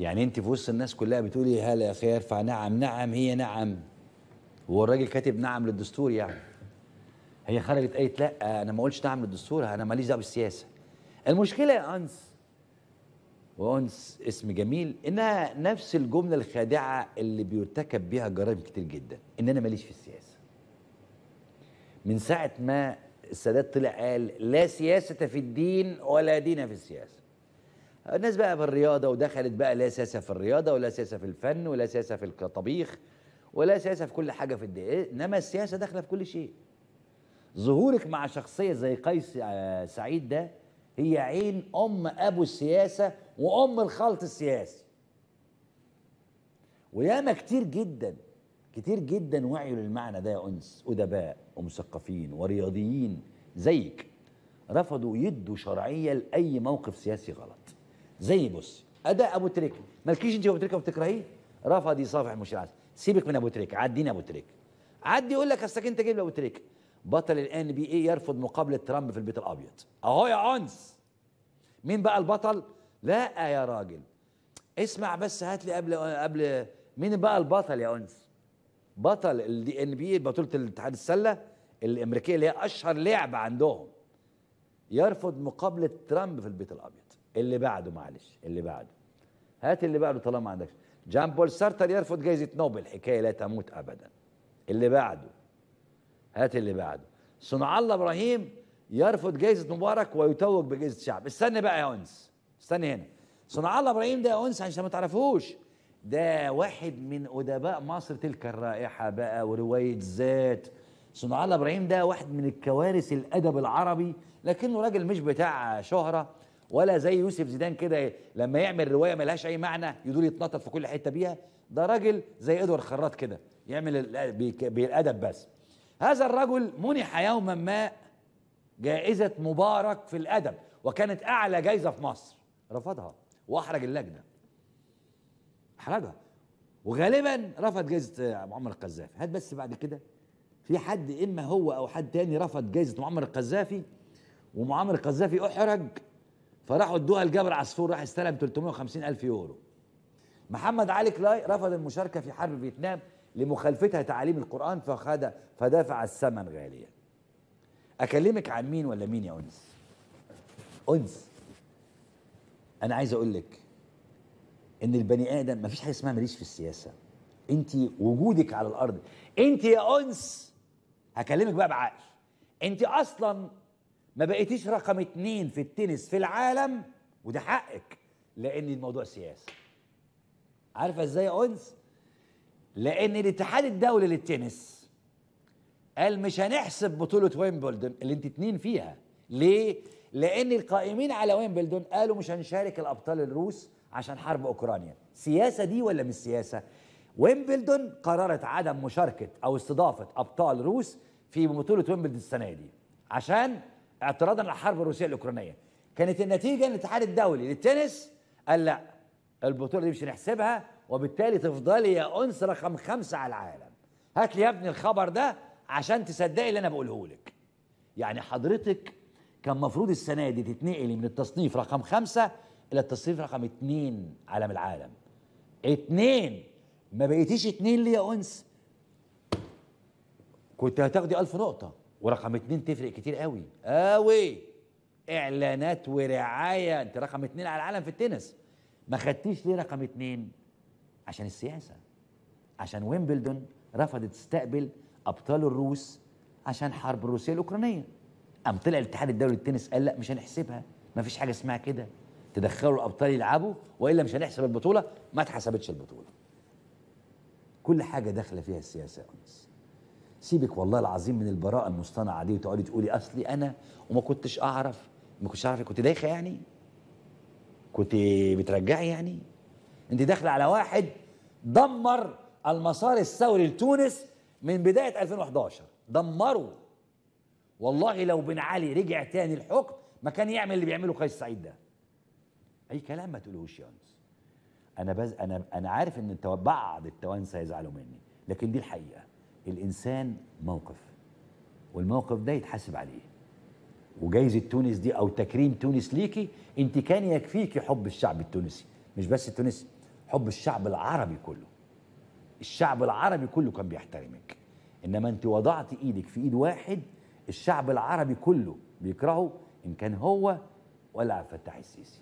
يعني انت في وسط الناس كلها بتقولي هلا يا خير فنعم نعم هي نعم والراجل كاتب نعم للدستور يعني هي خرجت قالت لا انا ما قلتش نعم للدستور انا ماليش دعوه بالسياسه المشكله يا انس وانس اسم جميل انها نفس الجمله الخادعه اللي بيرتكب بيها جرائم كتير جدا ان انا ماليش في السياسه من ساعه ما السادات طلع قال لا سياسه في الدين ولا دين في السياسه الناس بقى في الرياضه ودخلت بقى لا سياسه في الرياضه ولا سياسه في الفن ولا سياسه في الطبيخ ولا سياسه في كل حاجه في الدقيقه انما السياسه داخله في كل شيء ظهورك مع شخصيه زي قيس آه، سعيد ده هي عين ام ابو السياسه وام الخلط السياسي وياما كتير جدا كتير جدا وعيوا للمعنى ده يا انس ادباء ومثقفين ورياضيين زيك رفضوا يدوا شرعيه لاي موقف سياسي غلط زي بص اداء ابو تريكه مالكيش انت ابو تريكه وبتكرهيه رفض يصافح المشير عسل سيبك من ابو تريكه عديني ابو تريكه عدي يقول لك اصلك انت جايب ابو تريكه بطل الان بي اي يرفض مقابله ترامب في البيت الابيض اهو يا انس مين بقى البطل لا يا راجل اسمع بس هات لي قبل قبل مين بقى البطل يا انس بطل الدي ان بي بطوله الاتحاد السله الامريكيه اللي هي اشهر لعبه عندهم يرفض مقابله ترامب في البيت الابيض اللي بعده معلش اللي بعده هات اللي بعده طالما ما عندكش جان بول سارتر يرفض جائزة نوبل حكاية لا تموت أبدا اللي بعده هات اللي بعده صنع الله إبراهيم يرفض جائزة مبارك ويتوج بجائزة شعب استنى بقى يا أنس استنى هنا صنع الله إبراهيم ده يا أنس عشان ما تعرفوش ده واحد من أدباء مصر تلك الرائحة بقى ورواية ذات صنع الله إبراهيم ده واحد من الكوارث الأدب العربي لكنه راجل مش بتاع شهرة ولا زي يوسف زيدان كده لما يعمل روايه ملهاش اي معنى يدور يتنطط في كل حته بيها ده راجل زي ادوار خراط كده يعمل بالادب بس هذا الرجل منح يوما ما جائزه مبارك في الادب وكانت اعلى جائزه في مصر رفضها واحرج اللجنه احرجها وغالبا رفض جائزه معمر القذافي هات بس بعد كده في حد اما هو او حد تاني رفض جائزه معمر القذافي ومعمر القذافي احرج فراحوا ادوها لجابر عصفور راح استلم 350 الف يورو محمد علي كلاي رفض المشاركه في حرب فيتنام لمخالفتها تعاليم القران فخد فدفع الثمن غاليا اكلمك عن مين ولا مين يا انس انس انا عايز اقول لك ان البني ادم مفيش حاجه اسمها ماليش في السياسه انت وجودك على الارض انت يا انس هكلمك بقى بعقل انت اصلا ما بقيتيش رقم اتنين في التنس في العالم وده حقك لان الموضوع سياسي عارفه ازاي يا انس لان الاتحاد الدولي للتنس قال مش هنحسب بطوله ويمبلدون اللي انت اتنين فيها ليه لان القائمين على ويمبلدون قالوا مش هنشارك الابطال الروس عشان حرب اوكرانيا سياسه دي ولا مش سياسه ويمبلدون قررت عدم مشاركه او استضافه ابطال روس في بطوله ويمبلدون السنه دي عشان اعتراضا على الحرب الروسيه الاوكرانيه كانت النتيجه ان الاتحاد الدولي للتنس قال لا البطوله دي مش هنحسبها وبالتالي تفضلي يا انس رقم خمسه على العالم هات لي يا ابني الخبر ده عشان تصدقي اللي انا بقوله لك يعني حضرتك كان مفروض السنه دي تتنقلي من التصنيف رقم خمسه الى التصنيف رقم اتنين عالم العالم اتنين ما بقيتيش اتنين ليه يا انس كنت هتاخدي ألف نقطه ورقم اتنين تفرق كتير قوي قوي اعلانات ورعايه انت رقم اتنين على العالم في التنس ما خدتيش ليه رقم اتنين عشان السياسه عشان ويمبلدون رفضت تستقبل ابطال الروس عشان حرب الروسيه الاوكرانيه قام طلع الاتحاد الدولي للتنس قال لا مش هنحسبها ما فيش حاجه اسمها كده تدخلوا الابطال يلعبوا والا مش هنحسب البطوله ما اتحسبتش البطوله كل حاجه داخله فيها السياسه يا انس سيبك والله العظيم من البراءه المصطنعه دي وتقعدي تقولي اصلي انا وما كنتش اعرف ما كنتش اعرف كنت دايخه يعني كنت بترجعي يعني انت داخله على واحد دمر المسار الثوري لتونس من بدايه 2011 دمره والله لو بن علي رجع تاني الحكم ما كان يعمل اللي بيعمله قيس سعيد ده اي كلام ما تقولهوش يا انس انا بز... انا انا عارف ان التو... بعض التوانسه يزعلوا مني لكن دي الحقيقه الانسان موقف والموقف ده يتحاسب عليه وجايزه تونس دي او تكريم تونس ليكي انت كان يكفيكي حب الشعب التونسي مش بس التونسي حب الشعب العربي كله الشعب العربي كله كان بيحترمك انما انت وضعت ايدك في ايد واحد الشعب العربي كله بيكرهه ان كان هو ولا عبد الفتاح السيسي